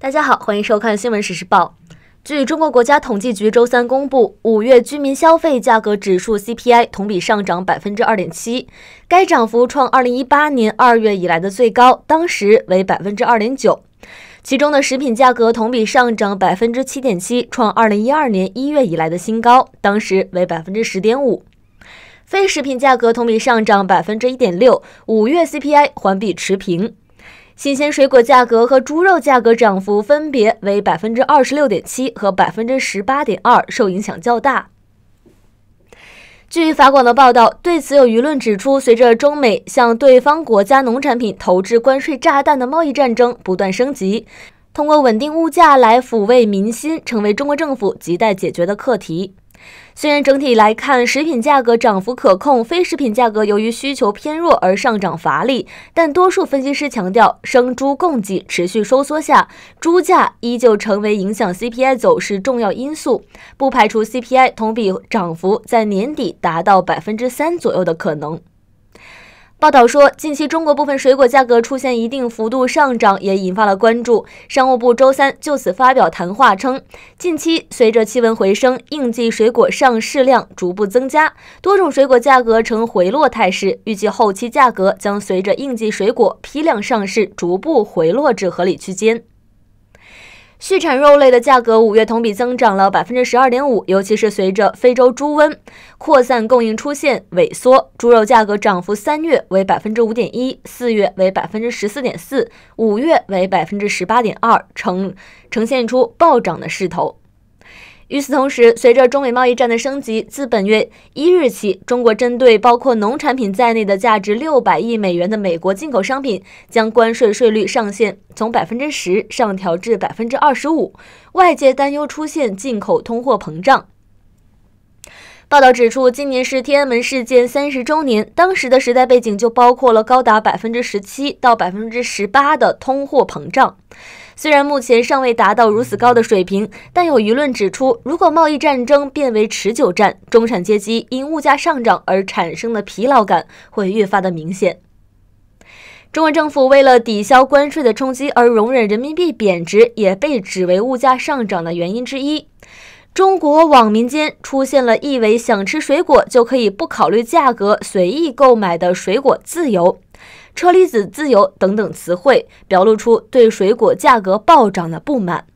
大家好，欢迎收看《新闻时事报》。据中国国家统计局周三公布，五月居民消费价格指数 CPI 同比上涨百分之二点七，该涨幅创二零一八年二月以来的最高，当时为百分之二点九。其中的食品价格同比上涨百分之七点七，创二零一二年一月以来的新高，当时为百分之十点五。非食品价格同比上涨百分之一点六，五月 CPI 环比持平。新鲜水果价格和猪肉价格涨幅分别为百分之二十六点七和百分之十八点二，受影响较大。据法广的报道，对此有舆论指出，随着中美向对方国家农产品投掷关税炸弹的贸易战争不断升级，通过稳定物价来抚慰民心，成为中国政府亟待解决的课题。虽然整体来看，食品价格涨幅可控，非食品价格由于需求偏弱而上涨乏力，但多数分析师强调，生猪供给持续收缩下，猪价依旧成为影响 CPI 走势重要因素，不排除 CPI 同比涨幅在年底达到百分之三左右的可能。报道说，近期中国部分水果价格出现一定幅度上涨，也引发了关注。商务部周三就此发表谈话称，近期随着气温回升，应季水果上市量逐步增加，多种水果价格呈回落态势。预计后期价格将随着应季水果批量上市，逐步回落至合理区间。畜产肉类的价格五月同比增长了百分之十二点五，尤其是随着非洲猪瘟扩散，供应出现萎缩，猪肉价格涨幅三月为百分之五点一，四月为百分之十四点四，五月为百分之十八点二，呈呈现出暴涨的势头。与此同时，随着中美贸易战的升级，自本月一日起，中国针对包括农产品在内的价值六百亿美元的美国进口商品，将关税税率上限从百分之十上调至百分之二十五。外界担忧出现进口通货膨胀。报道指出，今年是天安门事件三十周年，当时的时代背景就包括了高达百分之十七到百分之十八的通货膨胀。虽然目前尚未达到如此高的水平，但有舆论指出，如果贸易战争变为持久战，中产阶级因物价上涨而产生的疲劳感会越发的明显。中国政府为了抵消关税的冲击而容忍人民币贬值，也被指为物价上涨的原因之一。中国网民间出现了意为“想吃水果就可以不考虑价格随意购买”的“水果自由”“车厘子自由”等等词汇，表露出对水果价格暴涨的不满。